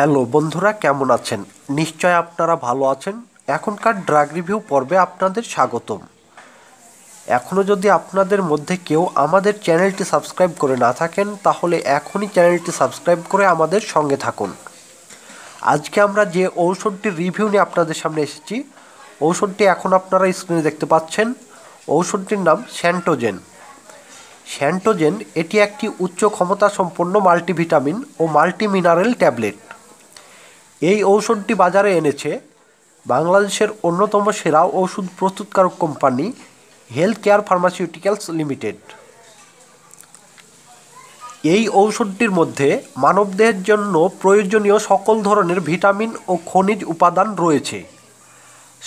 hello বন্ধুরা কেমন আছেন নিশ্চয় আপনারা ভালো আছেন এখনকার ড্রাগ রিভিউ পর্বে আপনাদের স্বাগতম এখনও যদি আপনাদের মধ্যে কেউ আমাদের চ্যানেলটি সাবস্ক্রাইব করে না থাকেন তাহলে এখনই চ্যানেলটি সাবস্ক্রাইব করে আমাদের সঙ্গে থাকুন আজকে আমরা যে ঔষধটির রিভিউ নিয়ে আপনাদের সামনে এসেছি ঔষধটি এখন আপনারা স্ক্রিনে দেখতে পাচ্ছেন ঔষধটির নাম স্যান্টোজেন স্যান্টোজেন এটি একটি উচ্চ ক্ষমতা সম্পন্ন মাল্টিভিটামিন ও মাল্টিমিনারেল ট্যাবলেট এই ঔষধটি বাজারে এনেছে বাংলাদেশের অন্যতম সেরা ওষুধ প্রস্তুতকারক কোম্পানি হেলথ কেয়ার ফার্মাসিউটিক্যালস লিমিটেড এই ঔষধটির মধ্যে মানবদেহের জন্য প্রয়োজনীয় সকল ধরনের ভিটামিন ও খনিজ উপাদান রয়েছে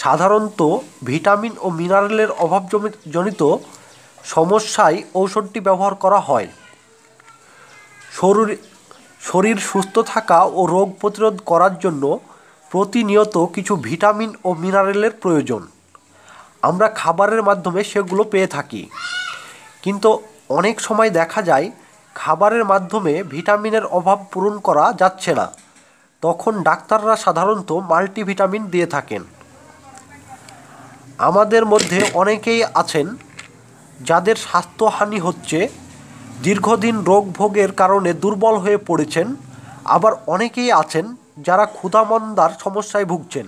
সাধারণত ভিটামিন ও মিনারেলের অভাব জনিত সমস্যায় ঔষধটি ব্যবহার করা হয় শরীর শরীর সুস্থ থাকা ও রোগ প্রতিরোধ করার জন্য প্রতিনিয়ত কিছু ভিটামিন ও মিনারেলের প্রয়োজন আমরা খাবারের মাধ্যমে সেগুলো পেয়ে থাকি কিন্তু অনেক সময় দেখা যায় খাবারের মাধ্যমে ভিটামিনের অভাব পূরণ করা যাচ্ছে না তখন ডাক্তাররা সাধারণত মাল্টিভিটামিন দিয়ে থাকেন আমাদের মধ্যে অনেকেই আছেন যাদের স্বাস্থ্যহানি হচ্ছে দীর্ঘদিন রোগ ভোগের কারণে দুর্বল হয়ে পড়েছেন আবার অনেকেই আছেন যারা ক্ষুধামন্দার সমস্যায় ভুগছেন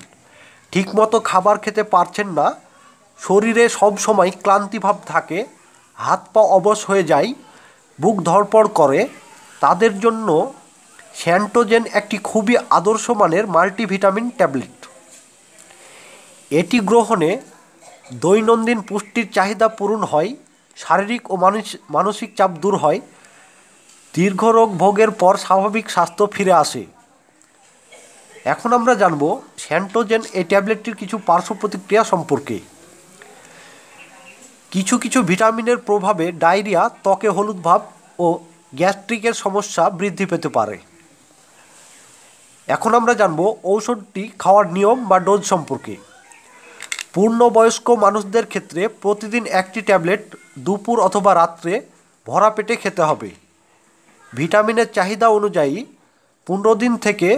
ঠিকমতো খাবার খেতে পারছেন না শরীরে সব সময় ক্লান্তিভাব থাকে হাত পা অবশ হয়ে যায় বুক ধরপড় করে তাদের জন্য স্যান্টোজেন একটি খুবই আদর্শ মানের মাল্টিভিটামিন ট্যাবলেট এটি গ্রহণে দৈনন্দিন পুষ্টির চাহিদা পূরণ হয় শারীরিক ও মানসিক চাপ দূর হয় দীর্ঘ রোগ ভোগের পর স্বাভাবিক স্বাস্থ্য ফিরে আসে এখন আমরা জানব স্যান্টোজেন এই ট্যাবলেটটির কিছু পার্শ্ব প্রতিক্রিয়া সম্পর্কে কিছু কিছু ভিটামিনের প্রভাবে ডায়রিয়া ত্বকে হলুদ ভাব ও গ্যাস্ট্রিকের সমস্যা বৃদ্ধি পেতে পারে এখন আমরা জানব ঔষধটি খাওয়ার নিয়ম বা ডোজ সম্পর্কে পূর্ণবয়স্ক মানুষদের ক্ষেত্রে প্রতিদিন একটি ট্যাবলেট দুপুর অথবা রাত্রে ভরা পেটে খেতে হবে ভিটামিনের চাহিদা অনুযায়ী পনেরো দিন থেকে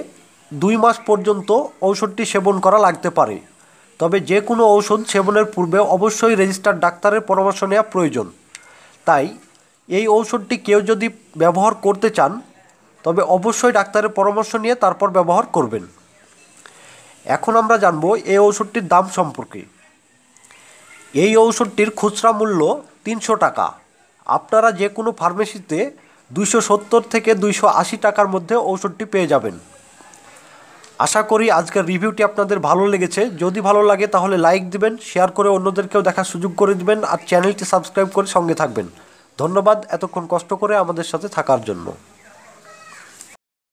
দুই মাস পর্যন্ত ঔষধটি সেবন করা লাগতে পারে তবে যে কোনো ঔষধ সেবনের পূর্বে অবশ্যই রেজিস্টার ডাক্তারের পরামর্শ নেওয়া প্রয়োজন তাই এই ঔষধটি কেউ যদি ব্যবহার করতে চান তবে অবশ্যই ডাক্তারের পরামর্শ নিয়ে তারপর ব্যবহার করবেন এখন আমরা জানব এই ঔষধটির দাম সম্পর্কে এই ঔষধটির খুচরা মূল্য তিনশো টাকা আপনারা যে কোনো ফার্মেসিতে দুইশো সত্তর থেকে দুইশো আশি টাকার মধ্যে ঔষধটি পেয়ে যাবেন আশা করি আজকের রিভিউটি আপনাদের ভালো লেগেছে যদি ভালো লাগে তাহলে লাইক দিবেন শেয়ার করে অন্যদেরকেও দেখার সুযোগ করে দিবেন আর চ্যানেলটি সাবস্ক্রাইব করে সঙ্গে থাকবেন ধন্যবাদ এতক্ষণ কষ্ট করে আমাদের সাথে থাকার জন্য